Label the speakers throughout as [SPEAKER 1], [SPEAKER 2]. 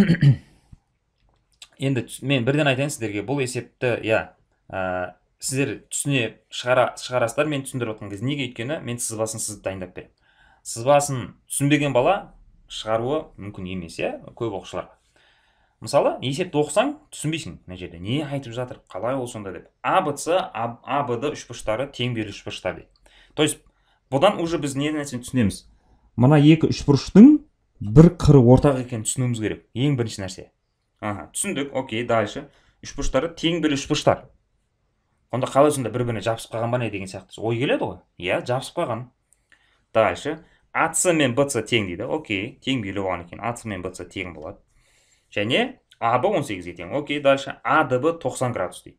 [SPEAKER 1] енді мен бірден айтайын сіздерге бұл есепті иә ә, сіздер түсіне шығара, шығарасыздар мен түсіндіріп отқан кезде неге өйткені мен сызбасын сызып дайындап беремін сызбасын түсінбеген бала шығаруы мүмкін емес иә көп оқушыларға мысалы есепті оқысаң түсінбейсің мына жерде не айтып жатыр қалай ол сонда деп абц абд үшбұрыштары тең берілу үшбұрыштар дейді то есть бұдан уже біз не нәрсені түсінеміз мына екі үшбұрыштың бір қыры ортақ екенін түсінуіміз керек ең бірінші нәрсе аха түсіндік окей дальше үшбұрыштары тең бір үшбұрыштар онда қалай сонда бір біріне жабысып қалған ба не деген сияқты ой келеді ғой иә жабысып қалған дальше ац мен бц тең дейді окей тең белгілі болған екен ац мен бц тең болады және аб он сегізге тең окей дальше адб тоқсан градус дейді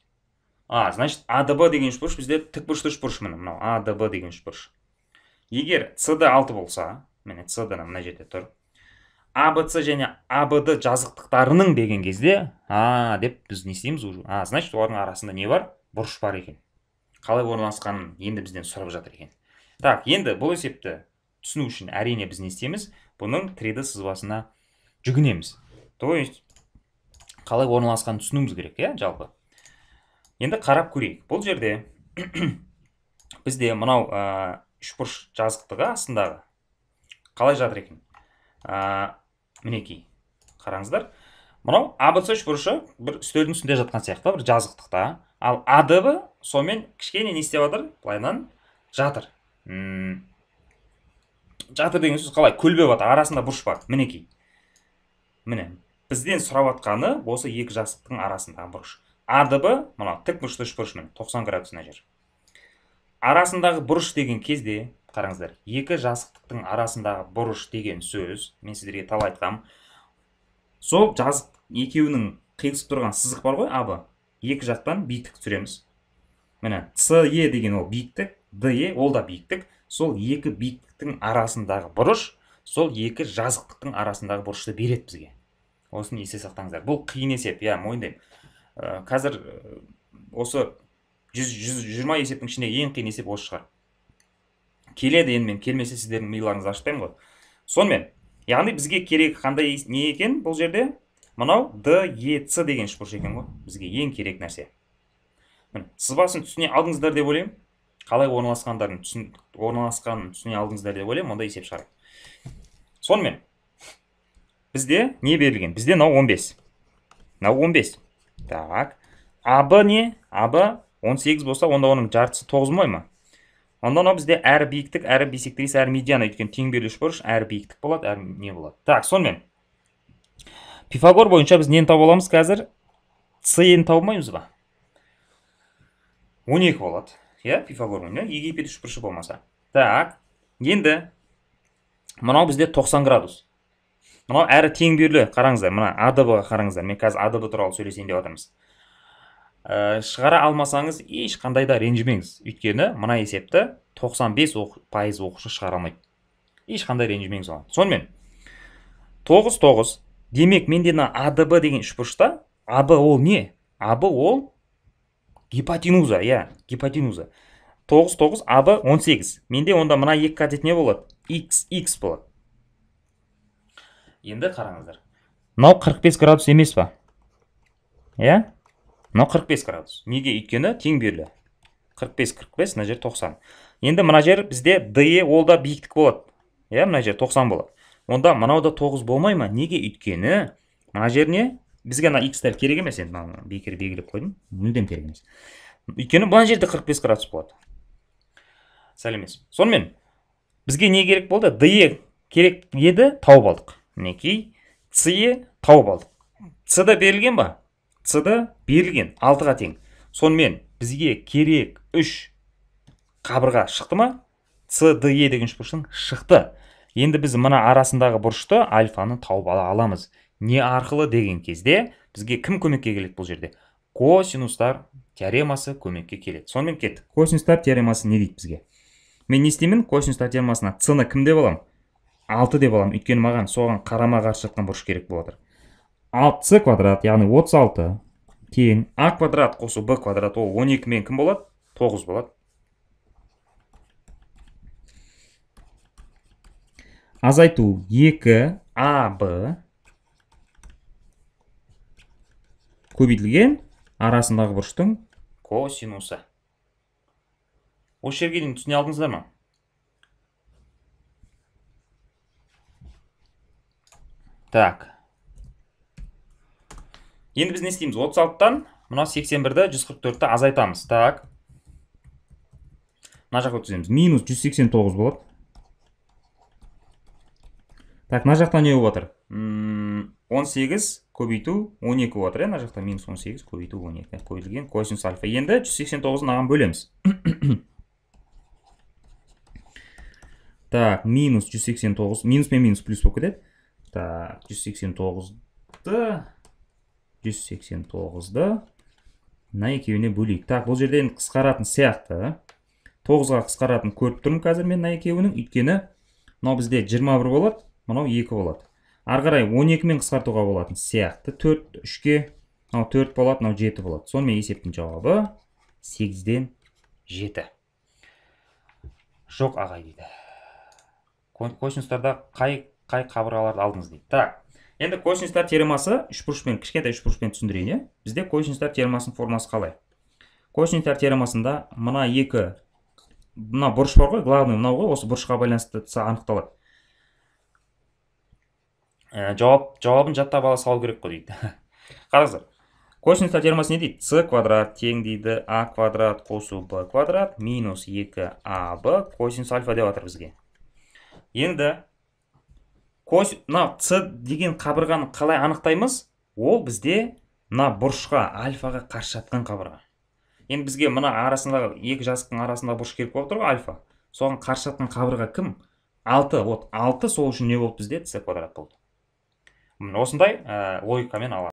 [SPEAKER 1] а значит адб деген үшбұрыш бізде тік бұрышты үшбұрыш міне мынау адб деген үшбұрыш егер цд алты болса міне цд мына жерде тұр абц және абд жазықтықтарының деген кезде а деп біз не істейміз уже а значит олардың арасында не бар бұрыш бар екен қалай орналасқанын енді бізден сұрап жатыр екен так енді бұл есепті түсіну үшін әрине біз не істейміз бұның 3D сызбасына жүгінеміз то есть қалай орналасқанын түсінуіміз керек иә жалпы енді қарап көрейік бұл жерде бізде мынау үшбұрыш жазықтығы астындағы қалай жатыр екен мінекей қараңыздар мынау абц үшбұрышы бір үстелдің үстінде жатқан сияқты бір жазықтықта ал адб сонымен кішкене не істеп жатыр былайынан жатыр жатыр деген сөз қалай көлбеп жатыр арасында бұрыш бар мінекей міне бізден сұрап жатқаны осы екі жазықтың арасындағы бұрыш адб мынау тік бұрышты үшбұрыш міне тоқсан мына жер арасындағы бұрыш деген кезде қараңыздар екі жазықтықтың арасындағы бұрыш деген сөз мен сіздерге талай айтқам. сол жазық екеуінің қиылысып тұрған сызық бар ғой абы екі жақтан биіктік түсіреміз міне ce деген ол биіктік де ол да биіктік сол екі биіктіктің арасындағы бұрыш сол екі жазықтықтың арасындағы бұрышты береді бізге осыны есте сақтаңыздар бұл қиын есеп иә мойындаймын э, қазір э, осы жүз жиырма есептің ішінде ең қиын есеп осы шығар келеді енді мен келмесе сіздердің миларыңызды ашып ғой сонымен яғни бізге керек қандай не екен бұл жерде мынау ц деген үшбұрыш екен ғой бізге ең керек нәрсе міне сызбасын түсіне алдыңыздар деп ойлаймын қалай орналасқандарын түсін орналасқанын түсіне алдыңыздар деп ойлаймын онда есеп шығарайық сонымен бізде не берілген бізде мынау 15 мынау 15 так б не он 18 болса онда оның жартысы тоғыз мой ма Онда мынау бізде әрі биіктік әрі бисектрис әрі медиана өйткені тең беріліш бұрыш әрі биіктік болады әрі не болады так сонымен пифагор бойынша біз нені тау аламыз қазір цн тауып алмаймыз ба 12 болады иә пифагор бойынша египет үшбұрышы болмаса так енді мынау бізде 90 градус мынау әрі тең қараңыздар мына адыбы қараңыздар мен қазір адб туралы сөйлесейін деп жатырмыз ә, шығара алмасаңыз ешқандай да ренжімеңіз өйткені мына есепті 95 пайыз оқушы шығара алмайды ешқандай ренжімеңіз оған сонымен 9 демек менде мына адб деген үшбұрышта аб ол не аб ол гипотенуза иә гипотенуза 9-9 абы 18 менде онда мына екі катет не болады X болады енді қараңыздар мынау 45 градус емес па иә мынау 45 градус неге өйткені тең бес 45 бес мына жер тоқсан енді мына жер бізде де ол да биіктік болады иә мына жер 90 болады онда мынау да тоғыз болмай ма неге өйткені мына жер не бізге ана икстар керек емес енді мынаны бекер белгілеп қойдым мүлдем керек емес өйткені мына жерде 45 градус болады емес сонымен бізге не керек болды де керек еді тауып алдық мінекей ц тауып алдық ц да берілген ба Цыды да берілген алтыға тең сонымен бізге керек үш қабырға шықты ма е деген үшбұрыштың шықты енді біз мына арасындағы бұрышты альфаны тауып ала аламыз не арқылы деген кезде бізге кім көмекке келеді бұл жерде косинустар теоремасы көмекке келеді сонымен кеттік косинустар теоремасы не дейді бізге мен не істеймін косинустар теоремасына c-ны кім деп аламын алты деп аламын өйткені маған соған қарама қарсы жатқан бұрыш керек болып алты квадрат яғни 36 кейін а квадрат қосу б квадрат ол 12 мен кім болады 9 болады азайту 2 аб көбейтілген арасындағы бұрыштың косинусы осы жерге дейін түсіне алдыңыздар ма так Енді біз не істейміз? 36-тан мына 81-ді 144-ті азайтамыз. Так. Мына жақ өткіземіз. Минус 189 болады. Так, мына жақта не болатыр? 18 көбейту 12 болады, Мына иә? жақта минус 18 көбейту 12. Көбейтілген косинус альфа. Енді 189-ын аған бөлеміз. Так, минус 189. Минус мен минус плюс болып кетеді. Так, 189-ды 189-ды мына екеуіне бөлейік так бұл жерде енді қысқаратын сияқты 9-ға қысқаратын көріп тұрмын қазір мен мына екеуінің өйткені мынау бізде 21 болады мынау 2 болады ары қарай 12-мен қысқартуға болатын сияқты 4 3-ке мынау 4 болады мынау 7 болады сонымен есептің жауабы 8-ден 7 жоқ ағай дейді қойсыныстарда қай қай қабырғаларды алдыңыз дейді так енді косинустар теоремасы үшбұрышпен кішкентай бұрышпен түсіндірейін иә бізде косинустар теоремасының формасы қалай косинустар теоремасында мына екі мына бұрыш бар ғой главный мынау ғой осы бұрышқа байланысты анықталады ә, жауап жауабын жаттап ала салу керек қой дейді қараңыздар косинустар теоремасы не дейді с квадрат тең дейді а квадрат қосу б квадрат минус екі б косинус альфа деп жатыр бізге енді мына деген қабырғаны қалай анықтаймыз ол бізде мына бұрышқа альфаға қарсы жатқан қабырға енді бізге мына арасындағы екі жазықтың арасында бұрыш керек болып тұр ғой альфа соған қарсы жатқан қабырға кім алты вот алты сол үшін не болды бізде c квадрат болды осындай ә, логикамен алады